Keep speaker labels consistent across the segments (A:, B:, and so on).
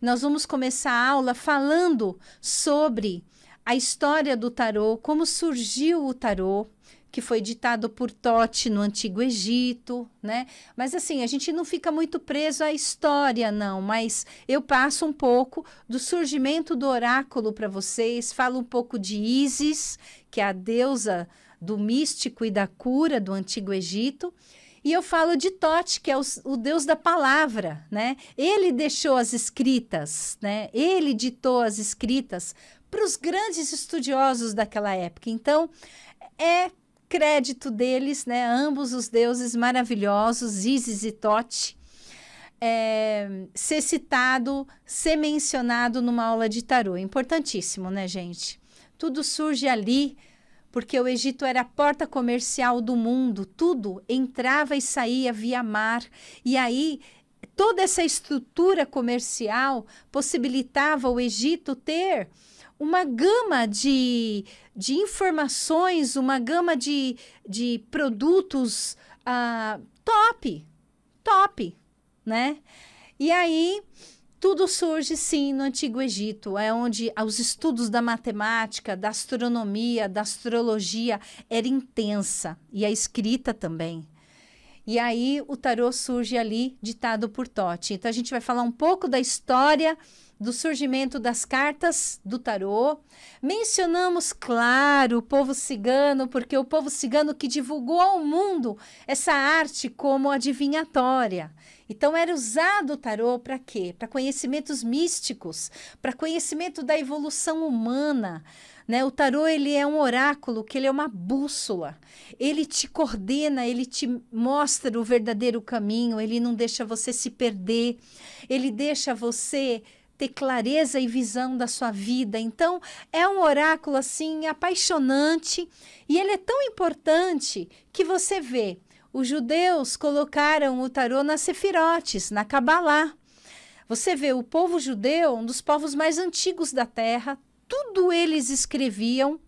A: Nós vamos começar a aula falando sobre a história do tarô, como surgiu o tarô, que foi ditado por Tote no Antigo Egito, né? Mas assim, a gente não fica muito preso à história, não, mas eu passo um pouco do surgimento do oráculo para vocês, falo um pouco de Isis, que é a deusa do místico e da cura do Antigo Egito. E eu falo de Tote, que é o, o, deus da palavra, né? Ele deixou as escritas, né? Ele ditou as escritas para os grandes estudiosos daquela época. Então, é crédito deles, né? Ambos os deuses maravilhosos, Isis e Tote, é, ser citado, ser mencionado numa aula de tarô. Importantíssimo, né, gente? Tudo surge ali, porque o Egito era a porta comercial do mundo, tudo entrava e saía via mar. E aí toda essa estrutura comercial possibilitava o Egito ter uma gama de, de informações, uma gama de, de produtos uh, top, top, né? E aí tudo surge, sim, no Antigo Egito, é onde ah, os estudos da matemática, da astronomia, da astrologia era intensa e a escrita também. E aí o tarô surge ali, ditado por Totti. Então a gente vai falar um pouco da história do surgimento das cartas do tarô. Mencionamos, claro, o povo cigano, porque o povo cigano que divulgou ao mundo essa arte como adivinhatória. Então era usado o tarô para quê? Para conhecimentos místicos, para conhecimento da evolução humana, né? O tarô ele é um oráculo, que ele é uma bússola. Ele te coordena, ele te mostra o verdadeiro caminho, ele não deixa você se perder. Ele deixa você ter clareza e visão da sua vida. Então, é um oráculo assim apaixonante e ele é tão importante que você vê, os judeus colocaram o tarô nas sefirotes, na kabbalah Você vê o povo judeu, um dos povos mais antigos da Terra, tudo eles escreviam,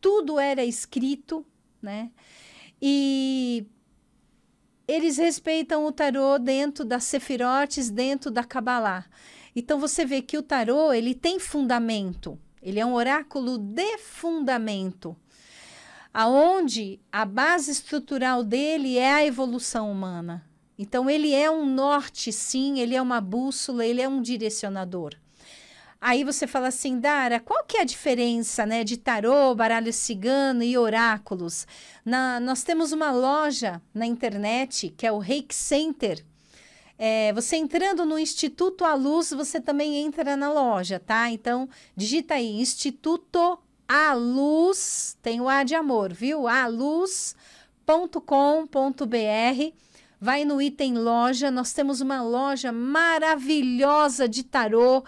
A: tudo era escrito, né? E eles respeitam o tarô dentro das sefirotes, dentro da kabbalah então você vê que o tarô, ele tem fundamento. Ele é um oráculo de fundamento, aonde a base estrutural dele é a evolução humana. Então ele é um norte, sim, ele é uma bússola, ele é um direcionador. Aí você fala assim, Dara, qual que é a diferença né, de tarô, baralho cigano e oráculos? Na, nós temos uma loja na internet que é o Reiki Center, é, você entrando no Instituto à Luz, você também entra na loja, tá? Então, digita aí, Instituto à Luz, tem o A de amor, viu? aluz.com.br. Vai no item loja, nós temos uma loja maravilhosa de tarô,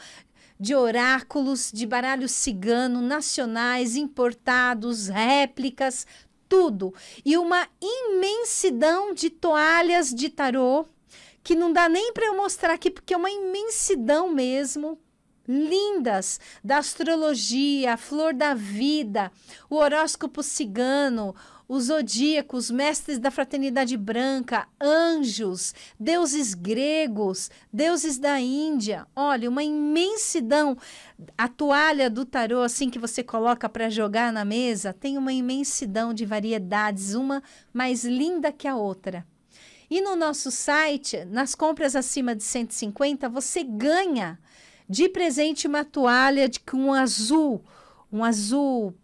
A: de oráculos, de baralho cigano, nacionais, importados, réplicas, tudo. E uma imensidão de toalhas de tarô que não dá nem para eu mostrar aqui, porque é uma imensidão mesmo. Lindas da astrologia, a flor da vida, o horóscopo cigano, os zodíacos, mestres da fraternidade branca, anjos, deuses gregos, deuses da Índia. Olha, uma imensidão. A toalha do tarô, assim que você coloca para jogar na mesa, tem uma imensidão de variedades, uma mais linda que a outra. E no nosso site, nas compras acima de 150, você ganha de presente uma toalha de um azul, um azul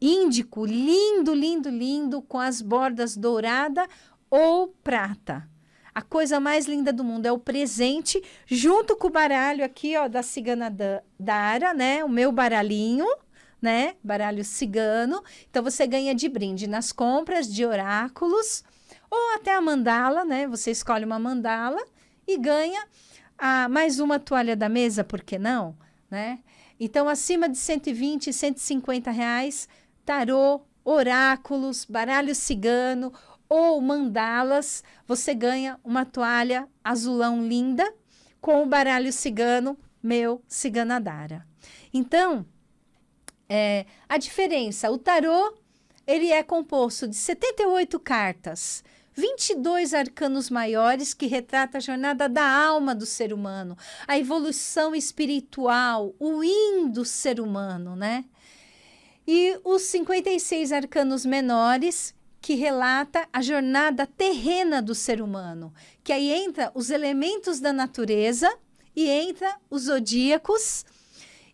A: índico, lindo, lindo, lindo, com as bordas dourada ou prata. A coisa mais linda do mundo é o presente, junto com o baralho aqui, ó, da cigana da, Dara, né? O meu baralhinho, né? Baralho cigano. Então você ganha de brinde nas compras de oráculos ou até a mandala, né? Você escolhe uma mandala e ganha a, mais uma toalha da mesa, por que não? Né? Então, acima de 120, 150 reais, tarô, oráculos, baralho cigano ou mandalas, você ganha uma toalha azulão linda com o baralho cigano meu ciganadara. Então, é, a diferença, o tarô ele é composto de 78 cartas. 22 arcanos maiores que retrata a jornada da alma do ser humano, a evolução espiritual, o in do ser humano, né? E os 56 arcanos menores que relata a jornada terrena do ser humano, que aí entra os elementos da natureza e entra os zodíacos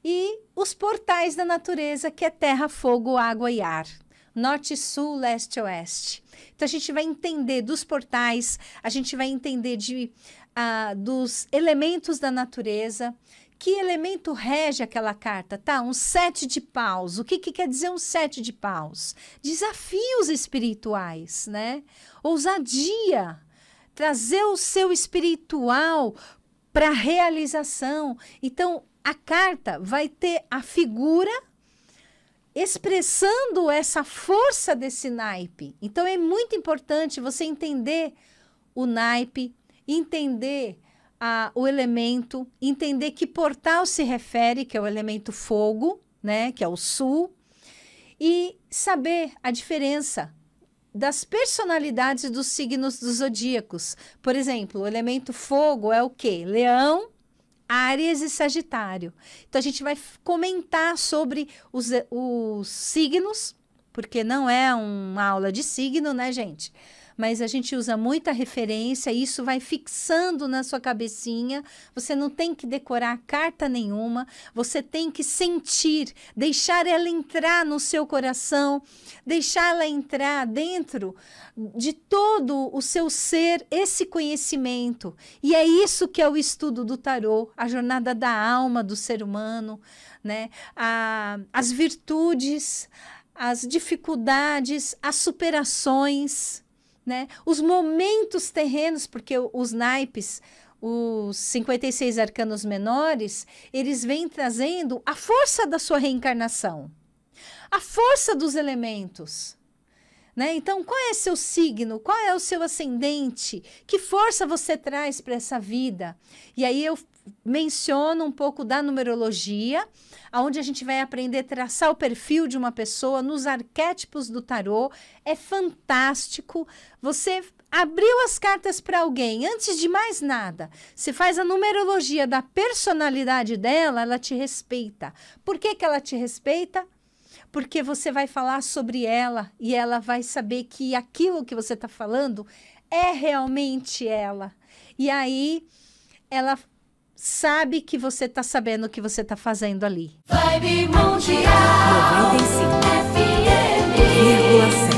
A: e os portais da natureza, que é terra, fogo, água e ar norte, sul, leste, oeste. Então a gente vai entender dos portais, a gente vai entender de, ah, dos elementos da natureza. Que elemento rege aquela carta, tá? Um sete de paus. O que, que quer dizer um sete de paus? Desafios espirituais, né? Ousadia. Trazer o seu espiritual para realização. Então, a carta vai ter a figura expressando essa força desse naipe. Então é muito importante você entender o naipe, entender a, o elemento, entender que portal se refere, que é o elemento fogo, né, que é o sul, e saber a diferença das personalidades dos signos dos zodíacos. Por exemplo, o elemento fogo é o que? Leão, Áries e Sagitário. Então a gente vai comentar sobre os, eh, os signos, porque não é uma aula de signo, né, gente? mas a gente usa muita referência, isso vai fixando na sua cabecinha. Você não tem que decorar carta nenhuma, você tem que sentir, deixar ela entrar no seu coração, deixar ela entrar dentro de todo o seu ser esse conhecimento. E é isso que é o estudo do tarô, a jornada da alma do ser humano, né? A, as virtudes, as dificuldades, as superações, né? Os momentos terrenos, porque os naipes, os 56 arcanos menores, eles vêm trazendo a força da sua reencarnação, a força dos elementos. Né? Então, qual é seu signo? Qual é o seu ascendente? Que força você traz para essa vida? E aí eu menciona um pouco da numerologia, onde a gente vai aprender a traçar o perfil de uma pessoa nos arquétipos do tarô. É fantástico. Você abriu as cartas para alguém, antes de mais nada, Você faz a numerologia da personalidade dela, ela te respeita. Por que, que ela te respeita? Porque você vai falar sobre ela e ela vai saber que aquilo que você está falando é realmente ela. E aí ela sabe que você está sabendo o que você está fazendo ali. Vibe Mundial 95 FM